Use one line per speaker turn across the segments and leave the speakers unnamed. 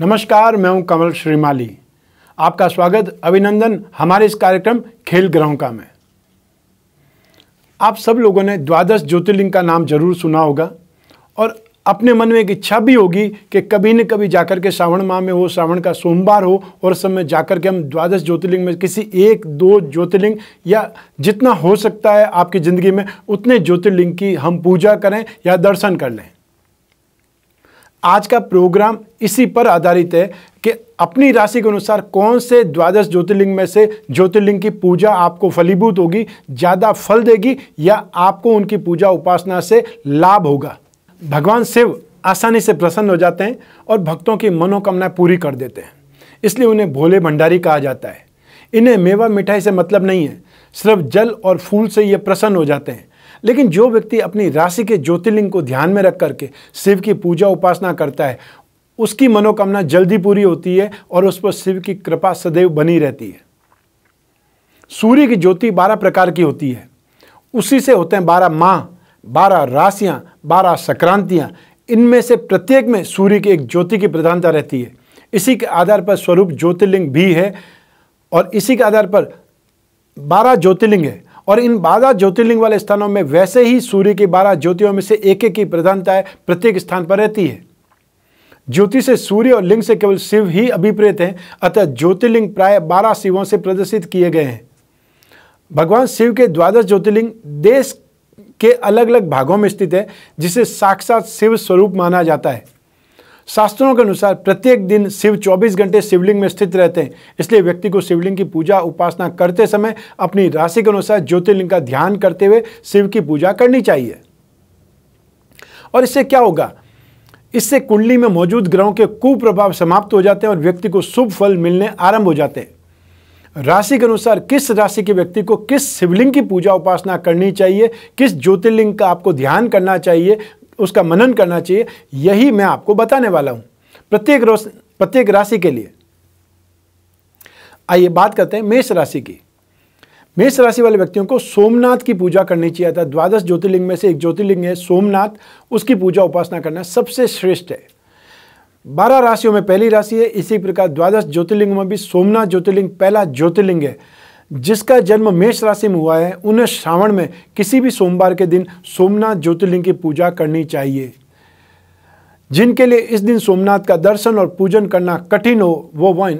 नमस्कार मैं हूं कमल श्रीमाली आपका स्वागत अभिनंदन हमारे इस कार्यक्रम खेल ग्रहों में आप सब लोगों ने द्वादश ज्योतिर्लिंग का नाम जरूर सुना होगा और अपने मन में एक इच्छा भी होगी कि कभी न कभी जाकर के श्रावण माह में हो श्रावण का सोमवार हो और उस समय जाकर के हम द्वादश ज्योतिर्लिंग में किसी एक दो ज्योतिर्लिंग या जितना हो सकता है आपकी ज़िंदगी में उतने ज्योतिर्लिंग की हम पूजा करें या दर्शन कर लें आज का प्रोग्राम इसी पर आधारित है कि अपनी राशि के अनुसार कौन से द्वादश ज्योतिर्लिंग में से ज्योतिर्लिंग की पूजा आपको फलीभूत होगी ज़्यादा फल देगी या आपको उनकी पूजा उपासना से लाभ होगा भगवान शिव आसानी से प्रसन्न हो जाते हैं और भक्तों की मनोकामनाएं पूरी कर देते हैं इसलिए उन्हें भोले भंडारी कहा जाता है इन्हें मेवा मिठाई से मतलब नहीं है सिर्फ जल और फूल से ये प्रसन्न हो जाते हैं लेकिन जो व्यक्ति अपनी राशि के ज्योतिर्लिंग को ध्यान में रख करके शिव की पूजा उपासना करता है उसकी मनोकामना जल्दी पूरी होती है और उस पर शिव की कृपा सदैव बनी रहती है सूर्य की ज्योति बारह प्रकार की होती है उसी से होते हैं बारह माह बारह राशियाँ बारह संक्रांतियाँ इनमें से प्रत्येक में सूर्य की एक ज्योति की प्रधानता रहती है इसी के आधार पर स्वरूप ज्योतिर्लिंग भी है और इसी के आधार पर बारह ज्योतिर्लिंग है और इन बारह ज्योतिर्लिंग वाले स्थानों में वैसे ही सूर्य की बारह ज्योतियों में से एक एक की प्रधानता प्रत्येक स्थान पर रहती है ज्योति से सूर्य और लिंग से केवल शिव ही अभिप्रेत हैं अतः ज्योतिर्लिंग प्राय बारह शिवों से प्रदर्शित किए गए हैं भगवान शिव के द्वादश ज्योतिर्लिंग देश के अलग अलग भागों में स्थित है जिसे साक्षात शिव स्वरूप माना जाता है शास्त्रों के अनुसार प्रत्येक दिन शिव 24 घंटे शिवलिंग में स्थित रहते हैं इसलिए व्यक्ति को शिवलिंग की पूजा उपासना करते समय अपनी राशि के अनुसार ज्योतिर्लिंग का ध्यान करते हुए शिव की पूजा करनी चाहिए और इससे क्या होगा इससे कुंडली में मौजूद ग्रहों के कुप्रभाव समाप्त हो जाते हैं और व्यक्ति को शुभ फल मिलने आरंभ हो जाते हैं राशि के अनुसार किस राशि के व्यक्ति को किस शिवलिंग की पूजा उपासना करनी चाहिए किस ज्योतिर्लिंग का आपको ध्यान करना चाहिए उसका मनन करना चाहिए यही मैं आपको बताने वाला हूं प्रत्येक प्रत्येक राशि के लिए आइए बात करते हैं मेष राशि की मेष राशि वाले व्यक्तियों को सोमनाथ की पूजा करनी चाहिए था द्वादश ज्योतिर्लिंग में से एक ज्योतिर्लिंग है सोमनाथ उसकी पूजा उपासना करना सबसे श्रेष्ठ है बारह राशियों में पहली राशि है इसी प्रकार द्वादश ज्योतिर्लिंग में भी सोमनाथ ज्योतिर्लिंग पहला ज्योतिर्लिंग है जिसका जन्म मेष राशि में हुआ है उन्हें श्रावण में किसी भी सोमवार के दिन सोमनाथ ज्योतिर्लिंग की पूजा करनी चाहिए जिनके लिए इस दिन सोमनाथ का दर्शन और पूजन करना कठिन हो वो वन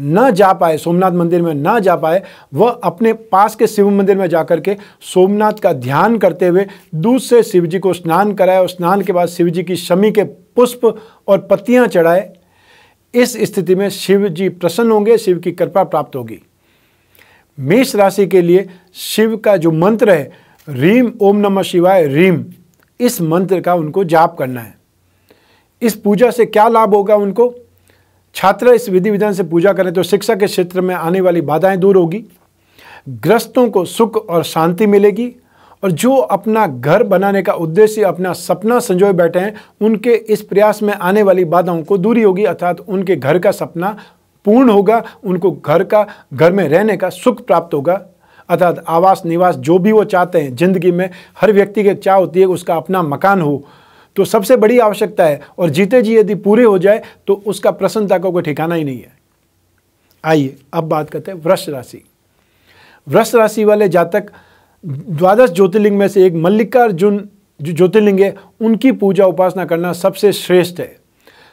न जा पाए सोमनाथ मंदिर में ना जा पाए वह अपने पास के शिव मंदिर में जाकर के सोमनाथ का ध्यान करते हुए दूध से शिव जी को स्नान कराए और स्नान के बाद शिव जी की शमी के पुष्प और पत्तियां चढ़ाए इस स्थिति में शिव जी प्रसन्न होंगे शिव की कृपा प्राप्त होगी मेष राशि के लिए शिव का जो मंत्र है रीम ओम नमः शिवाय रीम इस मंत्र का उनको जाप करना है इस पूजा से क्या लाभ होगा उनको छात्र इस विधि विधान से पूजा करें तो शिक्षा के क्षेत्र में आने वाली बाधाएं दूर होगी ग्रस्तों को सुख और शांति मिलेगी और जो अपना घर बनाने का उद्देश्य अपना सपना संजोए बैठे हैं उनके इस प्रयास में आने वाली बाधाओं को दूरी होगी अर्थात उनके घर का सपना पूर्ण होगा उनको घर का घर में रहने का सुख प्राप्त होगा अर्थात आवास निवास जो भी वो चाहते हैं ज़िंदगी में हर व्यक्ति की चाह होती है उसका अपना मकान हो तो सबसे बड़ी आवश्यकता है और जीते जी यदि पूरे हो जाए तो उसका प्रसन्नता का कोई ठिकाना ही नहीं है आइए अब बात करते हैं वृष राशि वृष राशि वाले जातक द्वादश ज्योतिर्लिंग में से एक मल्लिकार्जुन जो ज्योतिर्लिंग है उनकी पूजा उपासना करना सबसे श्रेष्ठ है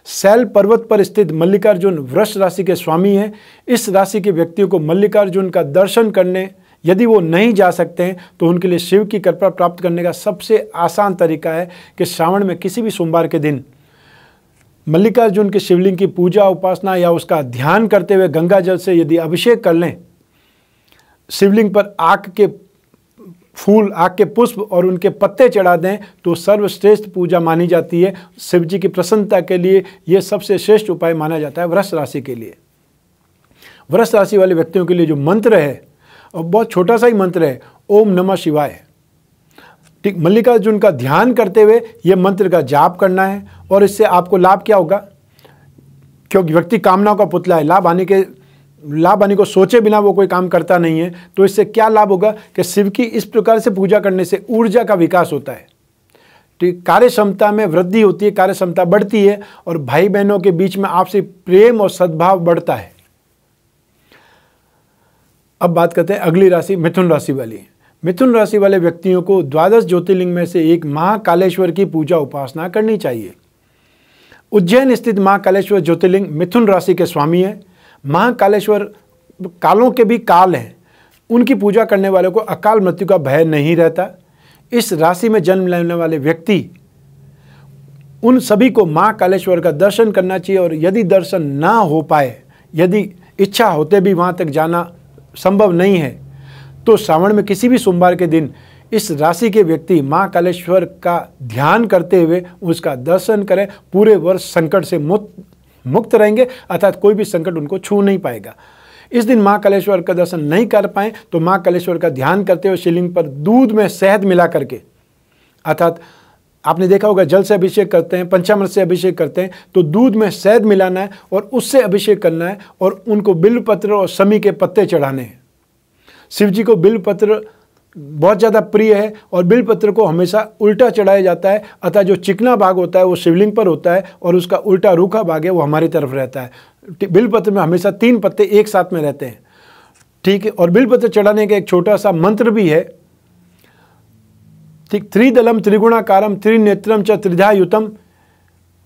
सैल पर्वत पर स्थित मल्लिकार्जुन वृष राशि के स्वामी हैं इस राशि के व्यक्तियों को मल्लिकार्जुन का दर्शन करने यदि वो नहीं जा सकते हैं तो उनके लिए शिव की कृपा प्राप्त करने का सबसे आसान तरीका है कि श्रावण में किसी भी सोमवार के दिन मल्लिकार्जुन के शिवलिंग की पूजा उपासना या उसका ध्यान करते हुए गंगा जल से यदि अभिषेक कर लें शिवलिंग पर आग के फूल आग के पुष्प और उनके पत्ते चढ़ा दें तो सर्वश्रेष्ठ पूजा मानी जाती है शिव जी की प्रसन्नता के लिए यह सबसे श्रेष्ठ उपाय माना जाता है वृक्ष राशि के लिए वृक्ष राशि वाले व्यक्तियों के लिए जो मंत्र है और बहुत छोटा सा ही मंत्र है ओम नमः शिवाय ठीक मल्लिकार्जुन का ध्यान करते हुए यह मंत्र का जाप करना है और इससे आपको लाभ क्या होगा क्योंकि व्यक्ति कामनाओं का पुतला है लाभ आने के लाभ आने को सोचे बिना वो कोई काम करता नहीं है तो इससे क्या लाभ होगा कि शिव की इस प्रकार से पूजा करने से ऊर्जा का विकास होता है ठीक तो कार्य क्षमता में वृद्धि होती है कार्य क्षमता बढ़ती है और भाई बहनों के बीच में आपसे प्रेम और सद्भाव बढ़ता है अब बात करते हैं अगली राशि मिथुन राशि वाली मिथुन राशि वाले व्यक्तियों को द्वादश ज्योतिर्लिंग में से एक महाकालेश्वर की पूजा उपासना करनी चाहिए उज्जैन स्थित महाकालेश्वर ज्योतिर्लिंग मिथुन राशि के स्वामी हैं महाकालेश्वर कालों के भी काल हैं उनकी पूजा करने वालों को अकाल मृत्यु का भय नहीं रहता इस राशि में जन्म लेने वाले व्यक्ति उन सभी को माँ कालेश्वर का दर्शन करना चाहिए और यदि दर्शन ना हो पाए यदि इच्छा होते भी वहाँ तक जाना संभव नहीं है तो श्रावण में किसी भी सोमवार के दिन इस राशि के व्यक्ति माँ कालेश्वर का ध्यान करते हुए उसका दर्शन करें पूरे वर्ष संकट से मुक्त मुक्त रहेंगे अर्थात कोई भी संकट उनको छू नहीं पाएगा इस दिन माँ कलेश्वर का दर्शन नहीं कर पाए तो माँ कलेश्वर का ध्यान करते हुए शिवलिंग पर दूध में शहद मिला करके अर्थात आपने देखा होगा जल से अभिषेक करते हैं पंचामृत से अभिषेक करते हैं तो दूध में शहद मिलाना है और उससे अभिषेक करना है और उनको बिल्वपत्र और समी के पत्ते चढ़ाने हैं शिव जी को बिल्वपत्र बहुत ज़्यादा प्रिय है और बिलपत्र को हमेशा उल्टा चढ़ाया जाता है अतः जो चिकना भाग होता है वो शिवलिंग पर होता है और उसका उल्टा रूखा भाग है वो हमारी तरफ रहता है बिलपत्र में हमेशा तीन पत्ते एक साथ में रहते हैं ठीक है और बिलपत्र चढ़ाने का एक छोटा सा मंत्र भी है ठीक त्रिदलम त्रिगुणाकारम त्रिनेत्रम च त्रिधायुतम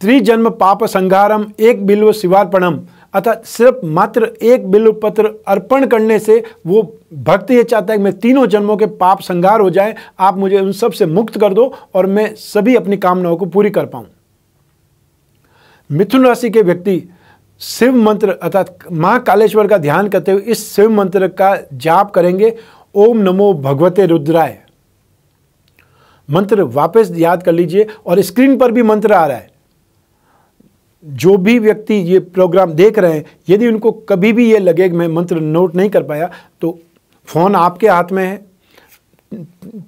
त्रिजन्म पाप संघारम एक बिल्व शिवार्पणम अतः सिर्फ मात्र एक बिलुपत्र अर्पण करने से वो भक्त ये चाहता है कि मैं तीनों जन्मों के पाप संगार हो जाए आप मुझे उन सब से मुक्त कर दो और मैं सभी अपनी कामनाओं को पूरी कर पाऊं मिथुन राशि के व्यक्ति शिव मंत्र अर्थात महाकालेश्वर का ध्यान करते हुए इस शिव मंत्र का जाप करेंगे ओम नमो भगवते रुद्राय मंत्र वापस याद कर लीजिए और स्क्रीन पर भी मंत्र आ रहा है जो भी व्यक्ति ये प्रोग्राम देख रहे हैं यदि उनको कभी भी ये लगे कि मैं मंत्र नोट नहीं कर पाया तो फ़ोन आपके हाथ में है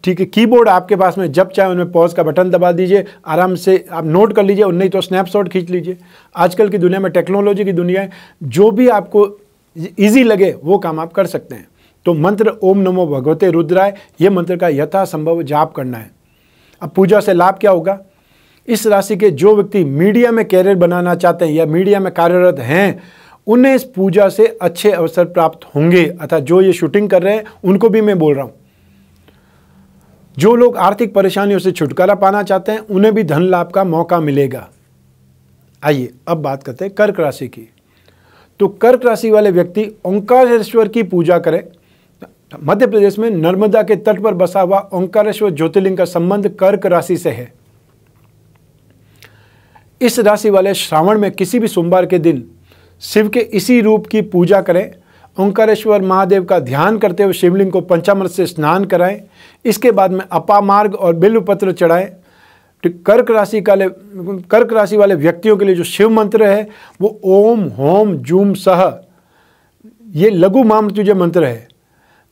ठीक है कीबोर्ड आपके पास में जब चाहे उनमें पॉज का बटन दबा दीजिए आराम से आप नोट कर लीजिए और नहीं तो स्नैपशॉट खींच लीजिए आजकल की दुनिया में टेक्नोलॉजी की दुनिया है जो भी आपको ईजी लगे वो काम आप कर सकते हैं तो मंत्र ओम नमो भगवते रुद्राय ये मंत्र का यथासंभव जाप करना है अब पूजा से लाभ क्या होगा इस राशि के जो व्यक्ति मीडिया में कैरियर बनाना चाहते हैं या मीडिया में कार्यरत हैं उन्हें इस पूजा से अच्छे अवसर प्राप्त होंगे अर्थात जो ये शूटिंग कर रहे हैं उनको भी मैं बोल रहा हूँ जो लोग आर्थिक परेशानियों से छुटकारा पाना चाहते हैं उन्हें भी धन लाभ का मौका मिलेगा आइए अब बात करते हैं कर्क राशि की तो कर्क राशि वाले व्यक्ति ओंकारेश्वर की पूजा करें मध्य प्रदेश में नर्मदा के तट पर बसा हुआ ओंकारेश्वर ज्योतिर्लिंग का संबंध कर्क राशि से है इस राशि वाले श्रावण में किसी भी सोमवार के दिन शिव के इसी रूप की पूजा करें ओंकारेश्वर महादेव का ध्यान करते हुए शिवलिंग को पंचामृत से स्नान कराएं इसके बाद में अपामार्ग और बिल्वपत्र चढ़ाएं कर्क राशि का कर्क राशि वाले व्यक्तियों के लिए जो शिव मंत्र है वो ओम होम जूम सह ये लघु मामृत्युजय मंत्र है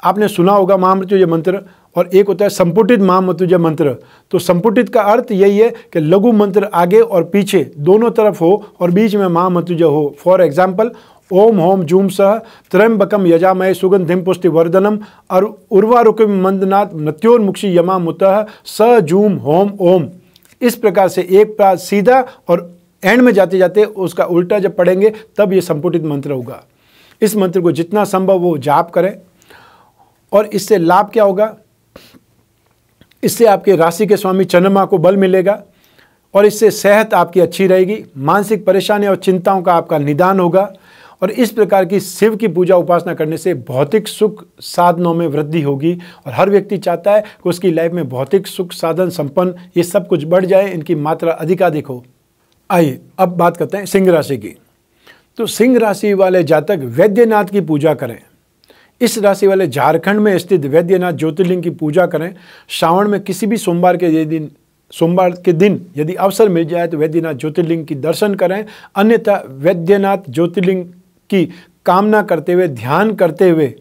आपने सुना होगा महामृत्युजय मंत्र और एक होता है संपुटित महामृत्युजय मंत्र तो संपुटित का अर्थ यही है कि लघु मंत्र आगे और पीछे दोनों तरफ हो और बीच में महामृत्युजय हो फॉर एग्जाम्पल ओम होम जूम सह त्रयंबकम यजामय सुगंधिम पुष्टि वर्धनम और उर्वारुक मंदनाथ नत्योन्मुक्षी यमा मुत स जूम होम ओम इस प्रकार से एक प्रात सीधा और एंड में जाते जाते उसका उल्टा जब पढ़ेंगे तब ये संपुटित मंत्र होगा इस मंत्र को जितना संभव वो जाप करें और इससे लाभ क्या होगा इससे आपके राशि के स्वामी चंद्रमा को बल मिलेगा और इससे सेहत आपकी अच्छी रहेगी मानसिक परेशानी और चिंताओं का आपका निदान होगा और इस प्रकार की शिव की पूजा उपासना करने से भौतिक सुख साधनों में वृद्धि होगी और हर व्यक्ति चाहता है कि उसकी लाइफ में भौतिक सुख साधन संपन्न ये सब कुछ बढ़ जाए इनकी मात्रा अधिकाधिक हो आइए अब बात करते हैं सिंह राशि की तो सिंह राशि वाले जातक वैद्यनाथ की पूजा करें इस राशि वाले झारखंड में स्थित वैद्यनाथ ज्योतिर्लिंग की पूजा करें श्रावण में किसी भी सोमवार के यदि दिन सोमवार के दिन यदि अवसर मिल जाए तो वैद्यनाथ ज्योतिर्लिंग की दर्शन करें अन्यथा वैद्यनाथ ज्योतिर्लिंग की कामना करते हुए ध्यान करते हुए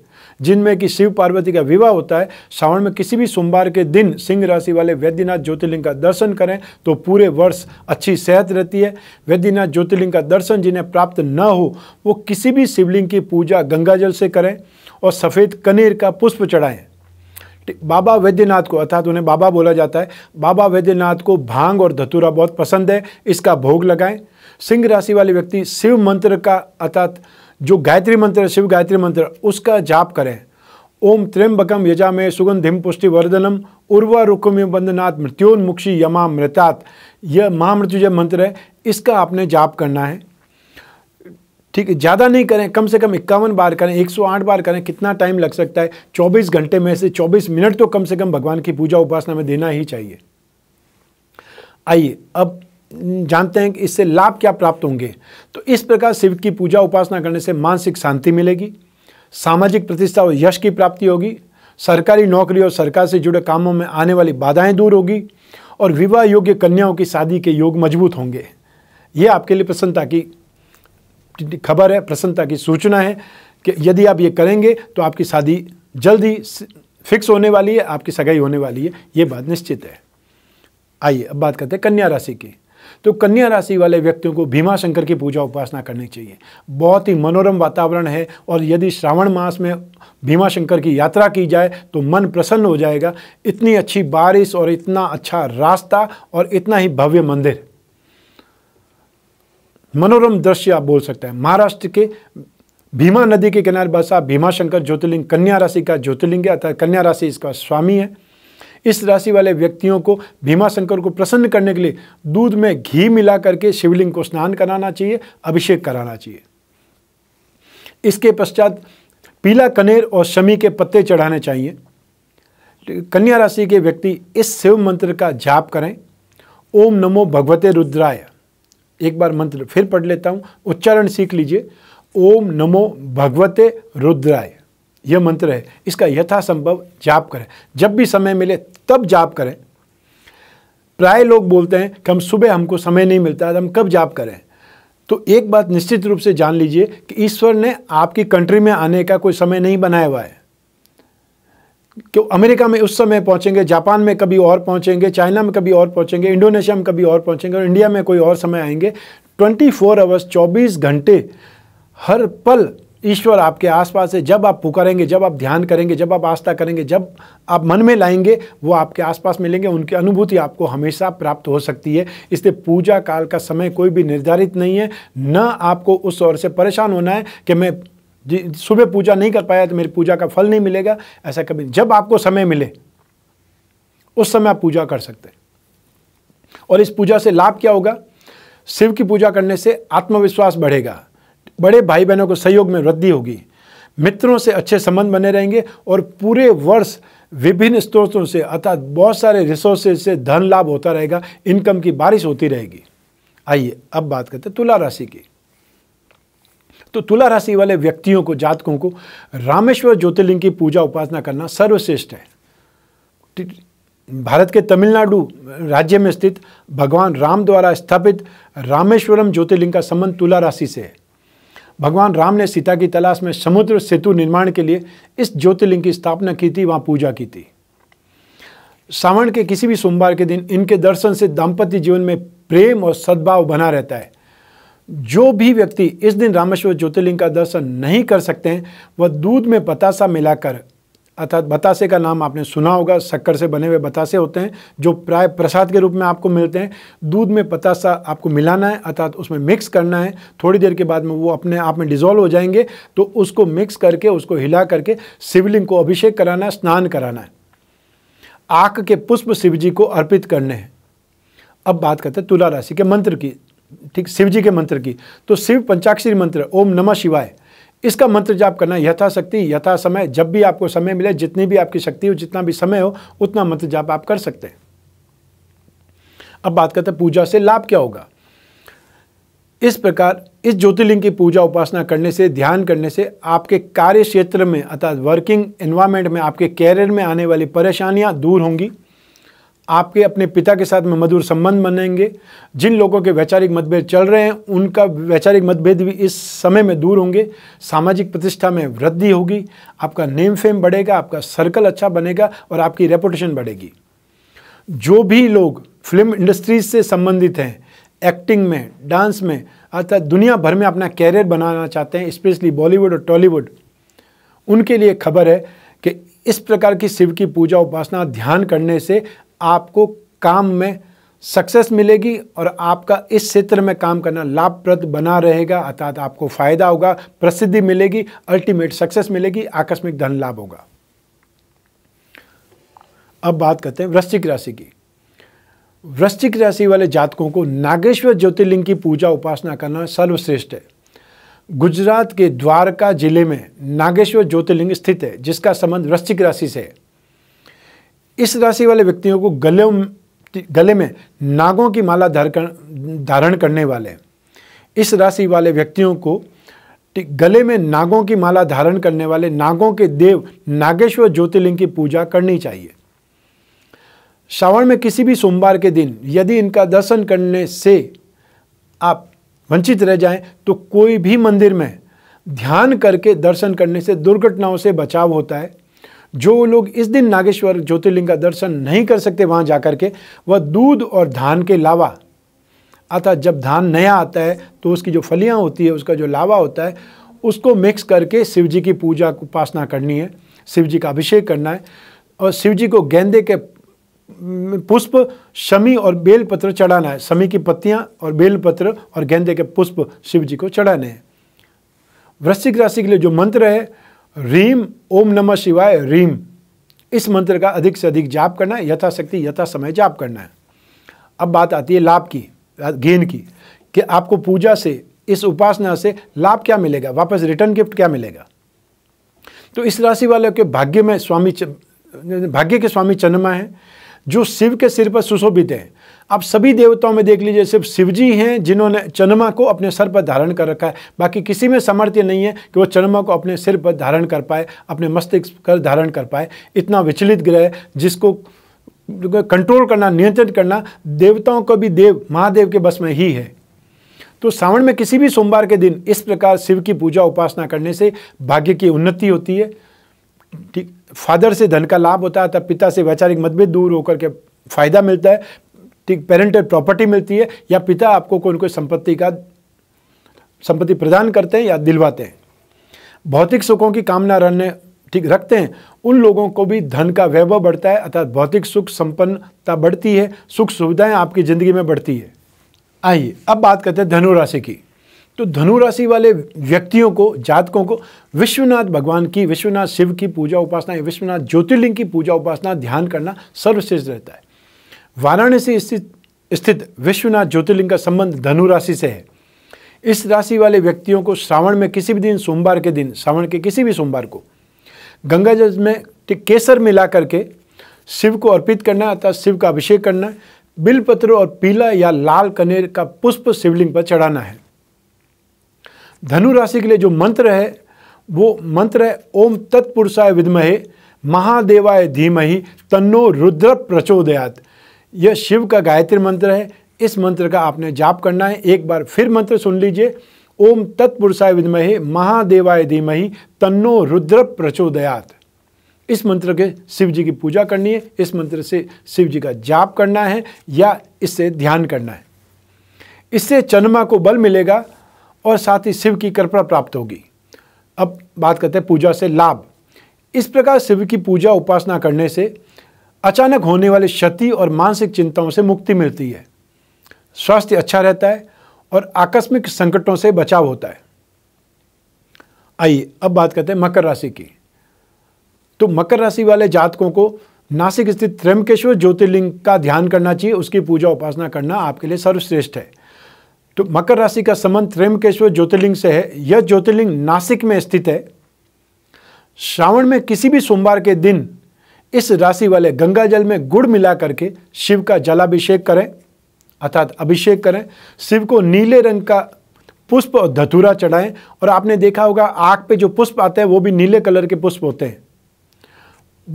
जिनमें कि शिव पार्वती का विवाह होता है श्रावण में किसी भी सोमवार के दिन सिंह राशि वाले वैद्यनाथ ज्योतिर्लिंग का दर्शन करें तो पूरे वर्ष अच्छी सेहत रहती है वैद्यनाथ ज्योतिर्लिंग का दर्शन जिन्हें प्राप्त न हो वो किसी भी शिवलिंग की पूजा गंगाजल से करें और सफ़ेद कनेर का पुष्प चढ़ाएं बाबा वैद्यनाथ को अर्थात उन्हें बाबा बोला जाता है बाबा वैद्यनाथ को भांग और धतूरा बहुत पसंद है इसका भोग लगाएं सिंह राशि वाले व्यक्ति शिव मंत्र का अर्थात जो गायत्री मंत्र है शिव गायत्री मंत्र उसका जाप करें ओम यजा में सुगंधिम पुष्टि वर्धनम उर्वा रुकुम बंदनाथ मृत्योन्मुक्षी यमा मृतात यह महामृत्युजय मंत्र है इसका आपने जाप करना है ठीक है ज़्यादा नहीं करें कम से कम इक्यावन बार करें 108 बार करें कितना टाइम लग सकता है 24 घंटे में से 24 मिनट तो कम से कम भगवान की पूजा उपासना में देना ही चाहिए आइए अब जानते हैं कि इससे लाभ क्या प्राप्त होंगे तो इस प्रकार शिव की पूजा उपासना करने से मानसिक शांति मिलेगी सामाजिक प्रतिष्ठा और यश की प्राप्ति होगी सरकारी नौकरी और सरकार से जुड़े कामों में आने वाली बाधाएं दूर होगी और विवाह योग्य कन्याओं की शादी के योग मजबूत होंगे ये आपके लिए प्रसन्नता की खबर है प्रसन्नता की सूचना है कि यदि आप ये करेंगे तो आपकी शादी जल्दी फिक्स होने वाली है आपकी सगाई होने वाली है ये बात निश्चित है आइए अब बात करते हैं कन्या राशि की तो कन्या राशि वाले व्यक्तियों को भीमा शंकर की पूजा उपासना करनी चाहिए बहुत ही मनोरम वातावरण है और यदि श्रावण मास में भीमा शंकर की यात्रा की जाए तो मन प्रसन्न हो जाएगा इतनी अच्छी बारिश और इतना अच्छा रास्ता और इतना ही भव्य मंदिर मनोरम दृश्य आप बोल सकते हैं महाराष्ट्र के भीमा नदी के किनारे बसा भीमा शंकर ज्योतिर्लिंग कन्या राशि का ज्योतिर्लिंग है अर्थात कन्या राशि इसका स्वामी है इस राशि वाले व्यक्तियों को भीमा शंकर को प्रसन्न करने के लिए दूध में घी मिला करके शिवलिंग को स्नान कराना चाहिए अभिषेक कराना चाहिए इसके पश्चात पीला कनेर और शमी के पत्ते चढ़ाने चाहिए कन्या राशि के व्यक्ति इस शिव मंत्र का जाप करें ओम नमो भगवते रुद्राय एक बार मंत्र फिर पढ़ लेता हूँ उच्चारण सीख लीजिए ओम नमो भगवते रुद्राय यह मंत्र है इसका यथासंभव जाप करें जब भी समय मिले तब जाप करें प्राय लोग बोलते हैं कि हम सुबह हमको समय नहीं मिलता है तो हम कब जाप करें तो एक बात निश्चित रूप से जान लीजिए कि ईश्वर ने आपकी कंट्री में आने का कोई समय नहीं बनाया हुआ है अमेरिका में उस समय पहुंचेंगे जापान में कभी और पहुंचेंगे चाइना में कभी और पहुंचेंगे इंडोनेशिया में कभी और पहुंचेंगे और इंडिया में कोई और समय आएंगे 24 फोर आवर्स चौबीस घंटे हर पल ईश्वर आपके आसपास है जब आप पुकारेंगे जब आप ध्यान करेंगे जब आप आस्था करेंगे जब आप मन में लाएंगे वो आपके आसपास मिलेंगे उनकी अनुभूति आपको हमेशा प्राप्त हो सकती है इसलिए पूजा काल का समय कोई भी निर्धारित नहीं है न आपको उस और से परेशान होना है कि मैं सुबह पूजा नहीं कर पाया तो मेरी पूजा का फल नहीं मिलेगा ऐसा कभी जब आपको समय मिले उस समय आप पूजा कर सकते हैं और इस पूजा से लाभ क्या होगा शिव की पूजा करने से आत्मविश्वास बढ़ेगा बड़े भाई बहनों को सहयोग में वृद्धि होगी मित्रों से अच्छे संबंध बने रहेंगे और पूरे वर्ष विभिन्न स्रोतों से अर्थात बहुत सारे रिसोर्सेज से धन लाभ होता रहेगा इनकम की बारिश होती रहेगी आइए अब बात करते हैं तुला राशि की तो तुला राशि वाले व्यक्तियों को जातकों को रामेश्वर ज्योतिर्लिंग की पूजा उपासना करना सर्वश्रेष्ठ है भारत के तमिलनाडु राज्य में स्थित भगवान राम द्वारा स्थापित रामेश्वरम ज्योतिर्लिंग का संबंध तुला राशि से है भगवान राम ने सीता की तलाश में समुद्र सेतु निर्माण के लिए इस ज्योतिर्लिंग की स्थापना की थी वहाँ पूजा की थी सावण के किसी भी सोमवार के दिन इनके दर्शन से दाम्पत्य जीवन में प्रेम और सद्भाव बना रहता है जो भी व्यक्ति इस दिन रामेश्वर ज्योतिर्लिंग का दर्शन नहीं कर सकते हैं वह दूध में बतासा मिलाकर अर्थात बतासे का नाम आपने सुना होगा शक्कर से बने हुए बतासे होते हैं जो प्राय प्रसाद के रूप में आपको मिलते हैं दूध में बतासा आपको मिलाना है अर्थात उसमें मिक्स करना है थोड़ी देर के बाद में वो अपने आप में डिजोल्व हो जाएंगे तो उसको मिक्स करके उसको हिला करके शिवलिंग को अभिषेक कराना है स्नान कराना है आँख के पुष्प शिव जी को अर्पित करने हैं अब बात करते हैं तुला राशि के मंत्र की ठीक शिव जी के मंत्र की तो शिव पंचाक्षरी मंत्र ओम नमः शिवाय इसका मंत्र जाप करना यथाशक्ति यथा समय जब भी आपको समय मिले जितनी भी आपकी शक्ति हो जितना भी समय हो उतना मंत्र जाप आप कर सकते हैं अब बात करते हैं पूजा से लाभ क्या होगा इस प्रकार इस ज्योतिर्लिंग की पूजा उपासना करने से ध्यान करने से आपके कार्य क्षेत्र में अर्थात वर्किंग एनवायरमेंट में आपके कैरियर में आने वाली परेशानियां दूर होंगी आपके अपने पिता के साथ में मधुर संबंध बनेंगे जिन लोगों के वैचारिक मतभेद चल रहे हैं उनका वैचारिक मतभेद भी इस समय में दूर होंगे सामाजिक प्रतिष्ठा में वृद्धि होगी आपका नेम फेम बढ़ेगा आपका सर्कल अच्छा बनेगा और आपकी रेपुटेशन बढ़ेगी जो भी लोग फिल्म इंडस्ट्रीज से संबंधित हैं एक्टिंग में डांस में अर्थात दुनिया भर में अपना कैरियर बनाना चाहते हैं स्पेशली बॉलीवुड और टॉलीवुड उनके लिए खबर है कि इस प्रकार की शिव की पूजा उपासना ध्यान करने से आपको काम में सक्सेस मिलेगी और आपका इस क्षेत्र में काम करना लाभप्रद बना रहेगा अर्थात आपको फायदा होगा प्रसिद्धि मिलेगी अल्टीमेट सक्सेस मिलेगी आकस्मिक धन लाभ होगा अब बात करते हैं वृश्चिक राशि की वृश्चिक राशि वाले जातकों को नागेश्वर ज्योतिर्लिंग की पूजा उपासना करना सर्वश्रेष्ठ है गुजरात के द्वारका जिले में नागेश्वर ज्योतिर्लिंग स्थित है जिसका संबंध वृश्चिक राशि से है इस राशि वाले व्यक्तियों को गले गले में नागों की माला धार कर धारण करने वाले इस राशि वाले व्यक्तियों को गले में नागों की माला धारण करने वाले नागों के देव नागेश्वर ज्योतिर्लिंग की पूजा करनी चाहिए श्रावण में किसी भी सोमवार के दिन यदि इनका दर्शन करने से आप वंचित रह जाएं तो कोई भी मंदिर में ध्यान करके दर्शन करने से दुर्घटनाओं से बचाव होता है जो लोग इस दिन नागेश्वर ज्योतिर्लिंग का दर्शन नहीं कर सकते वहाँ जा कर के वह दूध और धान के लावा अतः जब धान नया आता है तो उसकी जो फलियाँ होती है उसका जो लावा होता है उसको मिक्स करके शिव जी की पूजा उपासना करनी है शिव जी का अभिषेक करना है और शिव जी को गेंदे के पुष्प शमी और बेलपत्र चढ़ाना है शमी की पत्तियाँ और बेलपत्र और गेंदे के पुष्प शिव जी को चढ़ाने हैं वृश्चिक राशि के लिए जो मंत्र है रीम ओम नमः शिवाय रीम इस मंत्र का अधिक से अधिक जाप करना है यथाशक्ति यथा समय जाप करना है अब बात आती है लाभ की गेन की कि आपको पूजा से इस उपासना से लाभ क्या मिलेगा वापस रिटर्न गिफ्ट क्या मिलेगा तो इस राशि वाले के भाग्य में स्वामी भाग्य के स्वामी चन्मा हैं जो शिव के सिर पर सुशोभित हैं आप सभी देवताओं में देख लीजिए सिर्फ शिव जी हैं जिन्होंने चंद्रमा को अपने सर पर धारण कर रखा है बाकी किसी में सामर्थ्य नहीं है कि वो चंद्रमा को अपने सिर पर धारण कर पाए अपने मस्तिष्क पर धारण कर पाए इतना विचलित ग्रह जिसको कंट्रोल करना नियंत्रित करना देवताओं को भी देव महादेव के बस में ही है तो श्रावण में किसी भी सोमवार के दिन इस प्रकार शिव की पूजा उपासना करने से भाग्य की उन्नति होती है ठीक फादर से धन का लाभ होता है तब पिता से वैचारिक मतभेद दूर होकर के फायदा मिलता है ठीक पेरेंटल प्रॉपर्टी मिलती है या पिता आपको कोई कोई संपत्ति का संपत्ति प्रदान करते हैं या दिलवाते हैं भौतिक सुखों की कामना रहने ठीक रखते हैं उन लोगों को भी धन का वैभव बढ़ता है अर्थात भौतिक सुख संपन्नता बढ़ती है सुख सुविधाएं आपकी ज़िंदगी में बढ़ती है आइए अब बात करते हैं धनुराशि की तो धनुराशि वाले व्यक्तियों को जातकों को विश्वनाथ भगवान की विश्वनाथ शिव की पूजा उपासना विश्वनाथ ज्योतिर्लिंग की पूजा उपासना ध्यान करना सर्वश्रेष्ठ रहता है वाराणसी स्थित स्थित विश्वनाथ ज्योतिर्लिंग का संबंध धनु राशि से है इस राशि वाले व्यक्तियों को श्रावण में किसी भी दिन सोमवार के दिन श्रावण के किसी भी सोमवार को गंगा जल में केसर मिला करके शिव को अर्पित करना अर्थात शिव का अभिषेक करना बिलपत्र और पीला या लाल कनेर का पुष्प शिवलिंग पर चढ़ाना है धनु राशि के लिए जो मंत्र है वो मंत्र है ओम तत्पुरुषाय विद्महे महादेवाय धीमहि तन्नो रुद्र प्रचोदयात यह शिव का गायत्री मंत्र है इस मंत्र का आपने जाप करना है एक बार फिर मंत्र सुन लीजिए ओम तत्पुरुषाय विद्महे महादेवाय धीमहि तन्नो रुद्र प्रचोदयात इस मंत्र के शिव जी की पूजा करनी है इस मंत्र से शिव जी का जाप करना है या इससे ध्यान करना है इससे चंद्रमा को बल मिलेगा और साथ ही शिव की कृपा प्राप्त होगी अब बात करते हैं पूजा से लाभ इस प्रकार शिव की पूजा उपासना करने से अचानक होने वाली क्षति और मानसिक चिंताओं से मुक्ति मिलती है स्वास्थ्य अच्छा रहता है और आकस्मिक संकटों से बचाव होता है आइए अब बात करते हैं मकर राशि की तो मकर राशि वाले जातकों को नासिक स्थित त्रयंबकेश्वर ज्योतिर्लिंग का ध्यान करना चाहिए उसकी पूजा उपासना करना आपके लिए सर्वश्रेष्ठ है तो मकर राशि का संबंध त्रयंबकेश्वर ज्योतिर्लिंग से है यह ज्योतिर्लिंग नासिक में स्थित है श्रावण में किसी भी सोमवार के दिन इस राशि वाले गंगा जल में गुड़ मिला करके शिव का जलाभिषेक करें अर्थात अभिषेक करें शिव को नीले रंग का पुष्प और धतूरा चढ़ाएं और आपने देखा होगा आग पे जो पुष्प आते हैं वो भी नीले कलर के पुष्प होते हैं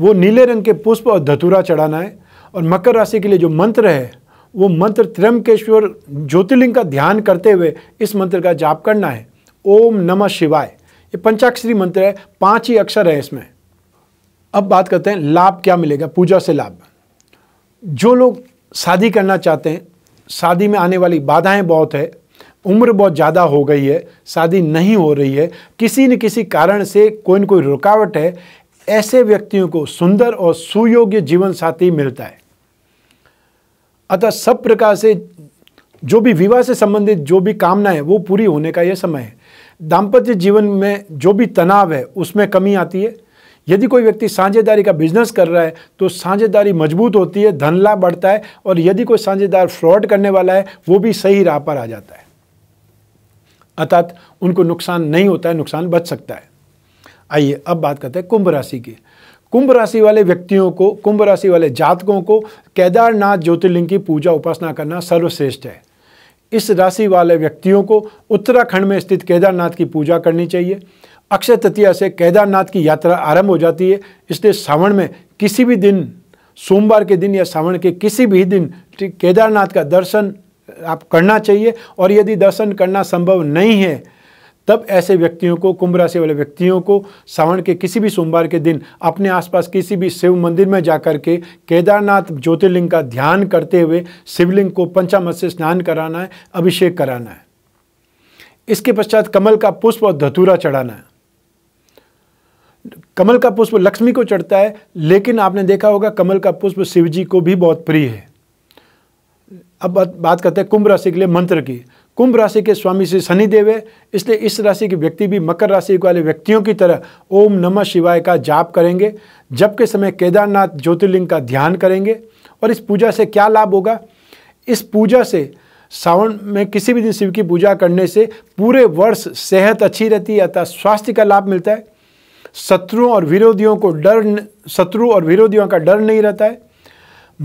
वो नीले रंग के पुष्प और धतूरा चढ़ाना है और मकर राशि के लिए जो मंत्र है वो मंत्र त्र्यंबकेश्वर ज्योतिर्लिंग का ध्यान करते हुए इस मंत्र का जाप करना है ओम नमः शिवाय ये पंचाक्षरी मंत्र है पांच ही अक्षर है इसमें अब बात करते हैं लाभ क्या मिलेगा पूजा से लाभ जो लोग शादी करना चाहते हैं शादी में आने वाली बाधाएं बहुत है उम्र बहुत ज़्यादा हो गई है शादी नहीं हो रही है किसी न किसी कारण से कोई न कोई रुकावट है ऐसे व्यक्तियों को सुंदर और सुयोग्य जीवन साथी मिलता है अतः सब प्रकार से जो भी विवाह से संबंधित जो भी कामना है वो पूरी होने का यह समय है दाम्पत्य जीवन में जो भी तनाव है उसमें कमी आती है यदि कोई व्यक्ति साझेदारी का बिजनेस कर रहा है तो साझेदारी मजबूत होती है धन लाभ बढ़ता है और यदि कोई साझेदार फ्रॉड करने वाला है वो भी सही राह पर आ जाता है अर्थात उनको नुकसान नहीं होता है नुकसान बच सकता है आइए अब बात करते हैं कुंभ राशि की कुंभ राशि वाले व्यक्तियों को कुंभ राशि वाले जातकों को केदारनाथ ज्योतिर्लिंग की पूजा उपासना करना सर्वश्रेष्ठ है इस राशि वाले व्यक्तियों को उत्तराखंड में स्थित केदारनाथ की पूजा करनी चाहिए अक्षय तृतीया से केदारनाथ की यात्रा आरंभ हो जाती है इसलिए सावण में किसी भी दिन सोमवार के दिन या सावण के किसी भी दिन केदारनाथ का दर्शन आप करना चाहिए और यदि दर्शन करना संभव नहीं है तब ऐसे व्यक्तियों को कुंभ राशि वाले व्यक्तियों को सावण के किसी भी सोमवार के दिन अपने आसपास किसी भी शिव मंदिर में जाकर के केदारनाथ ज्योतिर्लिंग का ध्यान करते हुए शिवलिंग को पंचामत से स्नान कराना है अभिषेक कराना है इसके पश्चात कमल का पुष्प और धतूरा चढ़ाना है कमल का पुष्प लक्ष्मी को चढ़ता है लेकिन आपने देखा होगा कमल का पुष्प शिव जी को भी बहुत प्रिय है अब बात करते हैं कुंभ राशि के लिए मंत्र की कुंभ राशि के स्वामी श्री शनिदेव है इसलिए इस राशि के व्यक्ति भी मकर राशि वाले व्यक्तियों की तरह ओम नमः शिवाय का जाप करेंगे जब के समय केदारनाथ ज्योतिर्लिंग का ध्यान करेंगे और इस पूजा से क्या लाभ होगा इस पूजा से सावन में किसी भी दिन शिव की पूजा करने से पूरे वर्ष सेहत अच्छी रहती है अतः स्वास्थ्य का लाभ मिलता है शत्रुओं और विरोधियों को डर शत्रु और विरोधियों का डर नहीं रहता है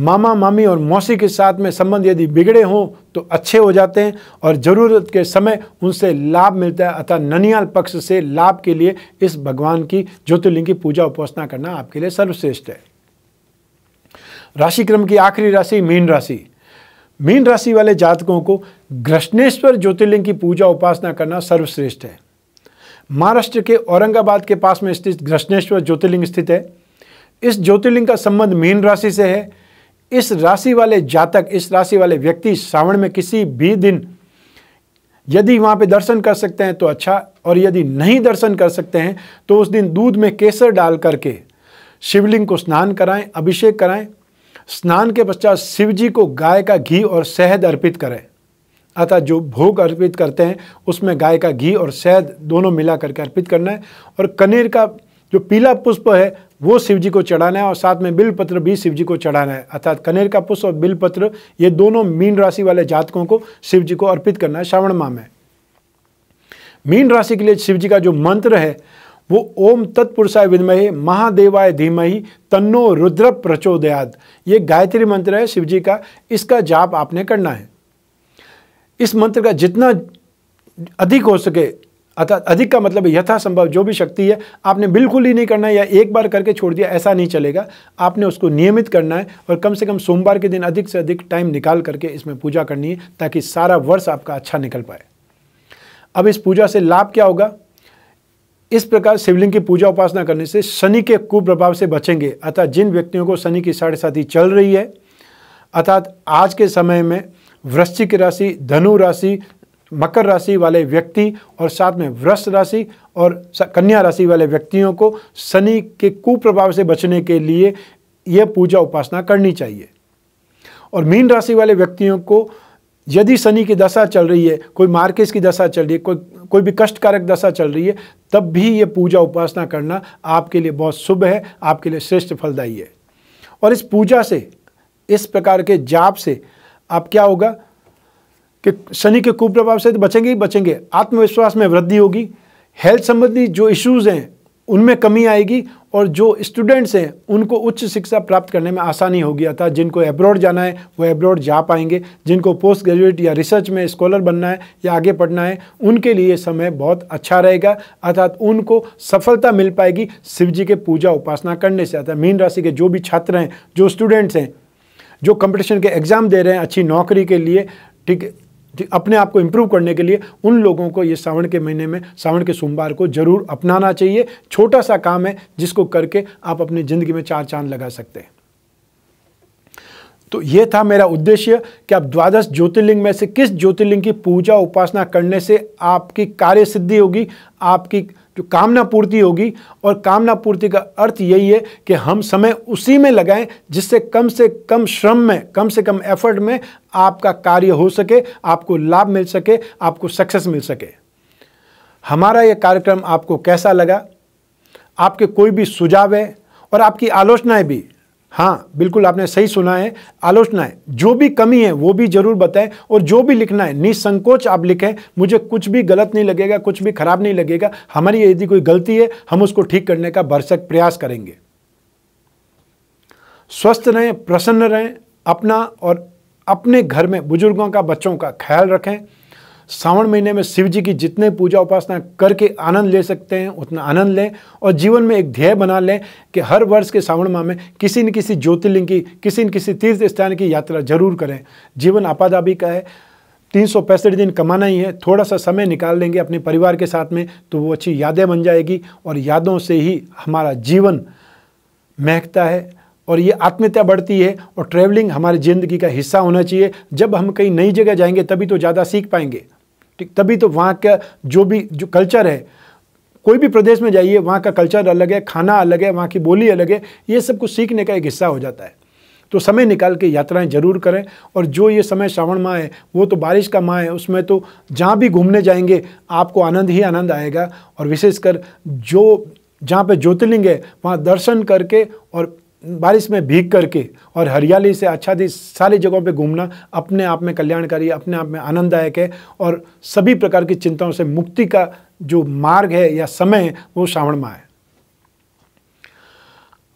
मामा मामी और मौसी के साथ में संबंध यदि बिगड़े हों तो अच्छे हो जाते हैं और ज़रूरत के समय उनसे लाभ मिलता है अतः ननियाल पक्ष से लाभ के लिए इस भगवान की ज्योतिर्लिंग की पूजा उपासना करना आपके लिए सर्वश्रेष्ठ है राशि क्रम की आखिरी राशि मीन राशि मीन राशि वाले जातकों को ग्रष्णेश्वर ज्योतिर्लिंग की पूजा उपासना करना सर्वश्रेष्ठ है महाराष्ट्र के औरंगाबाद के पास में स्थित घृष्णेश्वर ज्योतिर्लिंग स्थित है इस ज्योतिर्लिंग का संबंध मीन राशि से है इस राशि वाले जातक इस राशि वाले व्यक्ति श्रावण में किसी भी दिन यदि वहाँ पे दर्शन कर सकते हैं तो अच्छा और यदि नहीं दर्शन कर सकते हैं तो उस दिन दूध में केसर डाल करके शिवलिंग को स्नान कराएं अभिषेक कराएं स्नान के पश्चात शिव जी को गाय का घी और शहद अर्पित करें अतः जो भोग अर्पित करते हैं उसमें गाय का घी और शहद दोनों मिला करके अर्पित करना है और कनेर का जो पीला पुष्प है वो शिव जी को चढ़ाना है और साथ में बिलपत्र भी शिव जी को चढ़ाना है अर्थात कनेर का पुष्प और बिलपत्र ये दोनों मीन राशि वाले जातकों को शिव जी को अर्पित करना है श्रावण माह में मीन राशि के लिए शिव जी का जो मंत्र है वो ओम तत्पुरुषाय विद्महे महादेवाय धीमहि तन्नो रुद्र प्रचोदयाद ये गायत्री मंत्र है शिव जी का इसका जाप आपने करना है इस मंत्र का जितना अधिक हो सके अर्थात अधिक का मतलब यथासंभव जो भी शक्ति है आपने बिल्कुल ही नहीं करना है या एक बार करके छोड़ दिया ऐसा नहीं चलेगा आपने उसको नियमित करना है और कम से कम सोमवार के दिन अधिक से अधिक टाइम निकाल करके इसमें पूजा करनी है ताकि सारा वर्ष आपका अच्छा निकल पाए अब इस पूजा से लाभ क्या होगा इस प्रकार शिवलिंग की पूजा उपासना करने से शनि के कुप्रभाव से बचेंगे अर्थात जिन व्यक्तियों को शनि की साढ़े चल रही है अर्थात आज के समय में वृश्चिक राशि धनु राशि मकर राशि वाले व्यक्ति और साथ में वृष राशि और कन्या राशि वाले व्यक्तियों को शनि के कुप्रभाव से बचने के लिए यह पूजा उपासना करनी चाहिए और मीन राशि वाले व्यक्तियों को यदि शनि की दशा चल रही है कोई मार्केस की दशा चल रही है कोई कोई भी कष्टकारक दशा चल रही है तब भी ये पूजा उपासना करना आपके लिए बहुत शुभ है आपके लिए श्रेष्ठ फलदायी है और इस पूजा से इस प्रकार के जाप से आप क्या होगा कि शनि के कुप्रभाव से तो बचेंगे ही बचेंगे आत्मविश्वास में वृद्धि होगी हेल्थ संबंधी जो इश्यूज़ हैं उनमें कमी आएगी और जो स्टूडेंट्स हैं उनको उच्च शिक्षा प्राप्त करने में आसानी होगी अर्थात जिनको एब्रॉड जाना है वो एब्रॉड जा पाएंगे जिनको पोस्ट ग्रेजुएट या रिसर्च में स्कॉलर बनना है या आगे पढ़ना है उनके लिए समय बहुत अच्छा रहेगा अर्थात उनको सफलता मिल पाएगी शिव जी के पूजा उपासना करने से अर्थात मीन राशि के जो भी छात्र हैं जो स्टूडेंट्स हैं जो कंपटीशन के एग्ज़ाम दे रहे हैं अच्छी नौकरी के लिए ठीक अपने आप को इम्प्रूव करने के लिए उन लोगों को ये सावन के महीने में सावन के सोमवार को ज़रूर अपनाना चाहिए छोटा सा काम है जिसको करके आप अपनी ज़िंदगी में चार चांद लगा सकते हैं तो ये था मेरा उद्देश्य कि आप द्वादश ज्योतिर्लिंग में से किस ज्योतिर्लिंग की पूजा उपासना करने से आपकी कार्य सिद्धि होगी आपकी जो कामना पूर्ति होगी और कामना पूर्ति का अर्थ यही है कि हम समय उसी में लगाएं जिससे कम से कम श्रम में कम से कम एफर्ट में आपका कार्य हो सके आपको लाभ मिल सके आपको सक्सेस मिल सके हमारा यह कार्यक्रम आपको कैसा लगा आपके कोई भी सुझाव है और आपकी आलोचनाएं भी हाँ बिल्कुल आपने सही सुना है आलोचनाएं जो भी कमी है वो भी जरूर बताएं और जो भी लिखना है निसंकोच आप लिखें मुझे कुछ भी गलत नहीं लगेगा कुछ भी खराब नहीं लगेगा हमारी यदि कोई गलती है हम उसको ठीक करने का भरसक प्रयास करेंगे स्वस्थ रहें प्रसन्न रहें अपना और अपने घर में बुजुर्गों का बच्चों का ख्याल रखें सावन महीने में शिव जी की जितने पूजा उपासना करके आनंद ले सकते हैं उतना आनंद लें और जीवन में एक ध्येय बना लें कि हर वर्ष के सावन माह में किसी न किसी ज्योतिर्लिंग की किसी न किसी तीर्थ स्थान की यात्रा जरूर करें जीवन आपादाबी का है तीन सौ पैंसठ दिन कमाना ही है थोड़ा सा समय निकाल लेंगे अपने परिवार के साथ में तो वो अच्छी यादें बन जाएगी और यादों से ही हमारा जीवन महकता है और ये आत्मीयता बढ़ती है और ट्रैवलिंग हमारी ज़िंदगी का हिस्सा होना चाहिए जब हम कहीं नई जगह जाएंगे तभी तो ज़्यादा सीख पाएंगे ठीक तभी तो वहाँ का जो भी जो कल्चर है कोई भी प्रदेश में जाइए वहाँ का कल्चर अलग है खाना अलग है वहाँ की बोली अलग है ये सब कुछ सीखने का एक हिस्सा हो जाता है तो समय निकाल के यात्राएं जरूर करें और जो ये समय श्रावण माह है वो तो बारिश का माह है उसमें तो जहाँ भी घूमने जाएंगे आपको आनंद ही आनंद आएगा और विशेषकर जो जहाँ पे ज्योतिर्लिंग है वहाँ दर्शन करके और बारिश में भीग करके और हरियाली से आच्छादित सारी जगहों पे घूमना अपने आप में कल्याणकारी अपने आप में आनंददायक है और सभी प्रकार की चिंताओं से मुक्ति का जो मार्ग है या समय है वो श्रावण माह है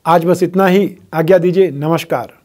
आज बस इतना ही आज्ञा दीजिए नमस्कार